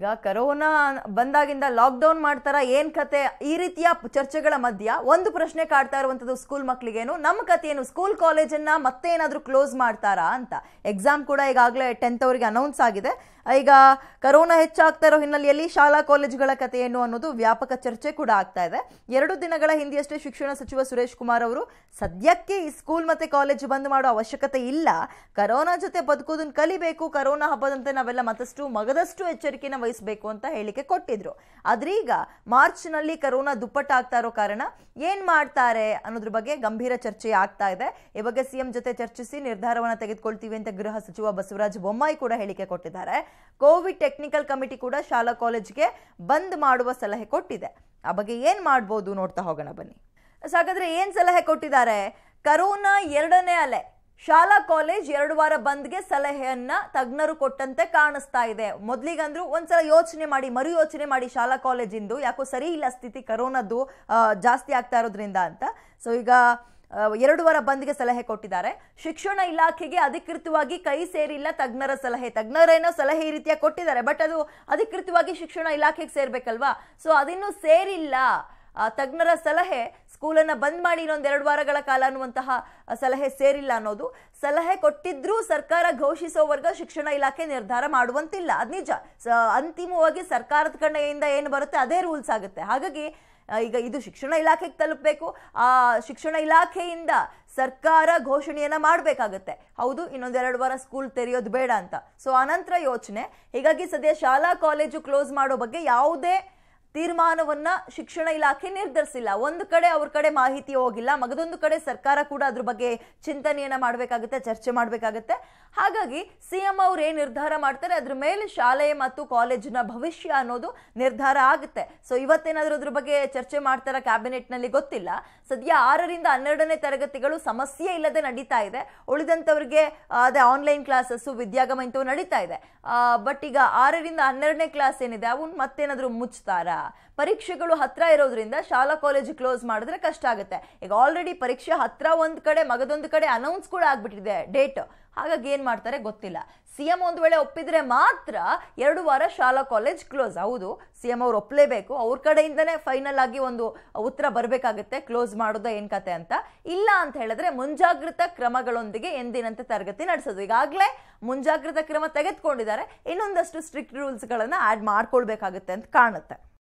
ಈಗ ಕರೋನಾ ಬಂದಾಗಿಂದ ಲಾಕ್ಡೌನ್ ಮಾಡ್ತಾರ ಏನ್ ಕತೆ ಈ ರೀತಿಯ ಚರ್ಚೆಗಳ ಮಧ್ಯ ಒಂದು ಪ್ರಶ್ನೆ ಕಾಡ್ತಾ ಇರುವಂತದ್ದು ಸ್ಕೂಲ್ ಮಕ್ಕಳಿಗೇನು ನಮ್ಮ ಕತೆ ಏನು ಸ್ಕೂಲ್ ಕಾಲೇಜನ್ನ ಮತ್ತೆ ಏನಾದರೂ ಕ್ಲೋಸ್ ಮಾಡ್ತಾರಾ ಅಂತ ಎಕ್ಸಾಮ್ ಕೂಡ ಈಗಾಗಲೇ ಟೆಂತ್ ಅವರಿಗೆ ಅನೌನ್ಸ್ ಆಗಿದೆ ಈಗ ಕರೋನಾ ಹೆಚ್ಚಾಗ್ತಾ ಇರೋ ಹಿನ್ನೆಲೆಯಲ್ಲಿ ಶಾಲಾ ಕಾಲೇಜುಗಳ ಕತೆ ಏನು ಅನ್ನೋದು ವ್ಯಾಪಕ ಚರ್ಚೆ ಕೂಡ ಆಗ್ತಾ ಇದೆ ಎರಡು ದಿನಗಳ ಹಿಂದೆಯಷ್ಟೇ ಶಿಕ್ಷಣ ಸಚಿವ ಸುರೇಶ್ ಕುಮಾರ್ ಅವರು ಸದ್ಯಕ್ಕೆ ಈ ಸ್ಕೂಲ್ ಮತ್ತೆ ಕಾಲೇಜ್ ಬಂದ್ ಮಾಡೋ ಅವಶ್ಯಕತೆ ಇಲ್ಲ ಕರೋನಾ ಜೊತೆ ಬದುಕೋದನ್ನ ಕಲಿಬೇಕು ಕರೋನಾ ಹಬ್ಬದಂತೆ ನಾವೆಲ್ಲ ಮತ್ತಷ್ಟು ಮಗದಷ್ಟು ಎಚ್ಚರಿಕೆಯನ್ನು ವಹಿಸಬೇಕು ಅಂತ ಹೇಳಿಕೆ ಕೊಟ್ಟಿದ್ರು ಆದ್ರೀಗ ಮಾರ್ಚ್ನಲ್ಲಿ ಕರೋನಾ ದುಪ್ಪಟ್ಟಾಗ್ತಾ ಇರೋ ಕಾರಣ ಏನ್ ಮಾಡ್ತಾರೆ ಅನ್ನೋದ್ರ ಬಗ್ಗೆ ಗಂಭೀರ ಚರ್ಚೆ ಆಗ್ತಾ ಇದೆ ಈ ಬಗ್ಗೆ ಸಿಎಂ ಜೊತೆ ಚರ್ಚಿಸಿ ನಿರ್ಧಾರವನ್ನು ತೆಗೆದುಕೊಳ್ತೀವಿ ಅಂತ ಗೃಹ ಸಚಿವ ಬಸವರಾಜ ಬೊಮ್ಮಾಯಿ ಕೂಡ ಹೇಳಿಕೆ ಕೊಟ್ಟಿದ್ದಾರೆ ಕೋವಿಡ್ ಟೆಕ್ನಿಕಲ್ ಕಮಿಟಿ ಕೂಡ ಶಾಲಾ ಕಾಲೇಜ್ಗೆ ಬಂದ್ ಮಾಡುವ ಸಲಹೆ ಕೊಟ್ಟಿದೆ ಆ ಬಗ್ಗೆ ಏನ್ ಮಾಡ್ಬೋದು ನೋಡ್ತಾ ಹೋಗೋಣ ಬನ್ನಿ ಹಾಗಾದ್ರೆ ಏನ್ ಸಲಹೆ ಕೊಟ್ಟಿದ್ದಾರೆ ಕರೋನಾ ಎರಡನೇ ಅಲೆ ಶಾಲಾ ಕಾಲೇಜ್ ಎರಡು ವಾರ ಬಂದ್ಗೆ ಸಲಹೆಯನ್ನ ತಜ್ಞರು ಕೊಟ್ಟಂತೆ ಕಾಣಿಸ್ತಾ ಇದೆ ಮೊದ್ಲಿಗಂದ್ರು ಒಂದ್ಸಲ ಯೋಚನೆ ಮಾಡಿ ಮರು ಯೋಚನೆ ಮಾಡಿ ಶಾಲಾ ಕಾಲೇಜಿಂದು ಯಾಕೋ ಸರಿ ಇಲ್ಲ ಸ್ಥಿತಿ ಕರೋನದ್ದು ಜಾಸ್ತಿ ಆಗ್ತಾ ಇರೋದ್ರಿಂದ ಅಂತ ಸೊ ಈಗ ಎರಡು ವಾರ ಬಂದ್ಗೆ ಸಲಹೆ ಕೊಟ್ಟಿದ್ದಾರೆ ಶಿಕ್ಷಣ ಇಲಾಖೆಗೆ ಅಧಿಕೃತವಾಗಿ ಕೈ ಸೇರಿಲ್ಲ ತಜ್ಞರ ಸಲಹೆ ತಜ್ಞರೇನೋ ಸಲಹೆ ಈ ರೀತಿಯಾಗಿ ಕೊಟ್ಟಿದ್ದಾರೆ ಬಟ್ ಅದು ಅಧಿಕೃತವಾಗಿ ಶಿಕ್ಷಣ ಇಲಾಖೆಗೆ ಸೇರ್ಬೇಕಲ್ವಾ ಸೊ ಅದಿನ್ನೂ ಸೇರಿಲ್ಲ ತಜ್ಞರ ಸಲಹೆ ಸ್ಕೂಲನ್ನು ಬಂದ್ ಮಾಡಿ ಎರಡು ವಾರಗಳ ಕಾಲ ಅನ್ನುವಂತಹ ಸಲಹೆ ಸೇರಿಲ್ಲ ಅನ್ನೋದು ಸಲಹೆ ಕೊಟ್ಟಿದ್ರೂ ಸರ್ಕಾರ ವರ್ಗ ಶಿಕ್ಷಣ ಇಲಾಖೆ ನಿರ್ಧಾರ ಮಾಡುವಂತಿಲ್ಲ ಅದು ನಿಜ ಅಂತಿಮವಾಗಿ ಸರ್ಕಾರದ ಕಡೆಯಿಂದ ಏನು ಬರುತ್ತೆ ಅದೇ ರೂಲ್ಸ್ ಆಗುತ್ತೆ ಹಾಗಾಗಿ ಈಗ ಇದು ಶಿಕ್ಷಣ ಇಲಾಖೆಗೆ ತಲುಪಬೇಕು ಆ ಶಿಕ್ಷಣ ಇಲಾಖೆಯಿಂದ ಸರ್ಕಾರ ಘೋಷಣೆಯನ್ನು ಮಾಡಬೇಕಾಗತ್ತೆ ಹೌದು ಇನ್ನೊಂದೆರಡು ವಾರ ಸ್ಕೂಲ್ ತೆರೆಯೋದು ಬೇಡ ಅಂತ ಸೊ ಅನಂತರ ಯೋಚನೆ ಹೀಗಾಗಿ ಸದ್ಯ ಶಾಲಾ ಕಾಲೇಜು ಕ್ಲೋಸ್ ಮಾಡೋ ಬಗ್ಗೆ ಯಾವುದೇ ತೀರ್ಮಾನವನ್ನ ಶಿಕ್ಷಣ ಇಲಾಖೆ ನಿರ್ಧರಿಸಿಲ್ಲ ಒಂದು ಕಡೆ ಅವ್ರ ಕಡೆ ಮಾಹಿತಿ ಹೋಗಿಲ್ಲ ಮಗದೊಂದು ಕಡೆ ಸರ್ಕಾರ ಕೂಡ ಅದ್ರ ಬಗ್ಗೆ ಚಿಂತನೆಯನ್ನ ಮಾಡಬೇಕಾಗುತ್ತೆ ಚರ್ಚೆ ಮಾಡಬೇಕಾಗುತ್ತೆ ಹಾಗಾಗಿ ಸಿಎಂ ಅವ್ರು ಏನು ನಿರ್ಧಾರ ಮಾಡ್ತಾರೆ ಅದ್ರ ಮೇಲೆ ಶಾಲೆ ಮತ್ತು ಕಾಲೇಜಿನ ಭವಿಷ್ಯ ಅನ್ನೋದು ನಿರ್ಧಾರ ಆಗುತ್ತೆ ಸೊ ಇವತ್ತೇನಾದರೂ ಅದ್ರ ಬಗ್ಗೆ ಚರ್ಚೆ ಮಾಡ್ತಾರ ಕ್ಯಾಬಿನೆಟ್ನಲ್ಲಿ ಗೊತ್ತಿಲ್ಲ ಸದ್ಯ ಆರರಿಂದ ಹನ್ನೆರಡನೇ ತರಗತಿಗಳು ಸಮಸ್ಯೆ ಇಲ್ಲದೆ ನಡೀತಾ ಇದೆ ಉಳಿದಂಥವ್ರಿಗೆ ಅದೇ ಆನ್ಲೈನ್ ಕ್ಲಾಸಸ್ಸು ವಿದ್ಯಾಗಮ ಇಂಥವು ನಡೀತಾ ಇದೆ ಬಟ್ ಈಗ ಆರರಿಂದ ಹನ್ನೆರಡನೇ ಕ್ಲಾಸ್ ಏನಿದೆ ಅವನ್ ಮತ್ತೇನಾದರೂ ಮುಚ್ತಾರಾ ಪರೀಕ್ಷೆಗಳು ಹತ್ರ ಇರೋದ್ರಿಂದ ಶಾಲಾ ಕಾಲೇಜ್ ಕ್ಲೋಸ್ ಮಾಡಿದ್ರೆ ಕಷ್ಟ ಆಗುತ್ತೆ ಈಗ ಆಲ್ರೆಡಿ ಪರೀಕ್ಷೆ ಹತ್ರ ಒಂದ್ ಕಡೆ ಮಗದೊಂದು ಕಡೆ ಅನೌನ್ಸ್ ಕೂಡ ಆಗ್ಬಿಟ್ಟಿದೆ ಡೇಟ್ ಹಾಗಾಗಿ ಏನು ಮಾಡ್ತಾರೆ ಗೊತ್ತಿಲ್ಲ ಸಿ ಎಂ ಒಂದು ವೇಳೆ ಒಪ್ಪಿದ್ರೆ ಮಾತ್ರ ಎರಡು ವಾರ ಶಾಲಾ ಕಾಲೇಜ್ ಕ್ಲೋಸ್ ಹೌದು ಸಿ ಎಂ ಅವ್ರು ಒಪ್ಪಲೇಬೇಕು ಅವ್ರ ಕಡೆಯಿಂದನೇ ಫೈನಲ್ ಆಗಿ ಒಂದು ಉತ್ತರ ಬರಬೇಕಾಗುತ್ತೆ ಕ್ಲೋಸ್ ಮಾಡೋದ ಏನು ಕತೆ ಅಂತ ಇಲ್ಲ ಅಂತ ಹೇಳಿದ್ರೆ ಮುಂಜಾಗ್ರತಾ ಕ್ರಮಗಳೊಂದಿಗೆ ಎಂದಿನಂತೆ ತರಗತಿ ನಡೆಸೋದು ಈಗಾಗಲೇ ಮುಂಜಾಗ್ರತಾ ಕ್ರಮ ತೆಗೆದುಕೊಂಡಿದ್ದಾರೆ ಇನ್ನೊಂದಷ್ಟು ಸ್ಟ್ರಿಕ್ಟ್ ರೂಲ್ಸ್ಗಳನ್ನು ಆ್ಯಡ್ ಮಾಡ್ಕೊಳ್ಬೇಕಾಗುತ್ತೆ ಅಂತ ಕಾಣುತ್ತೆ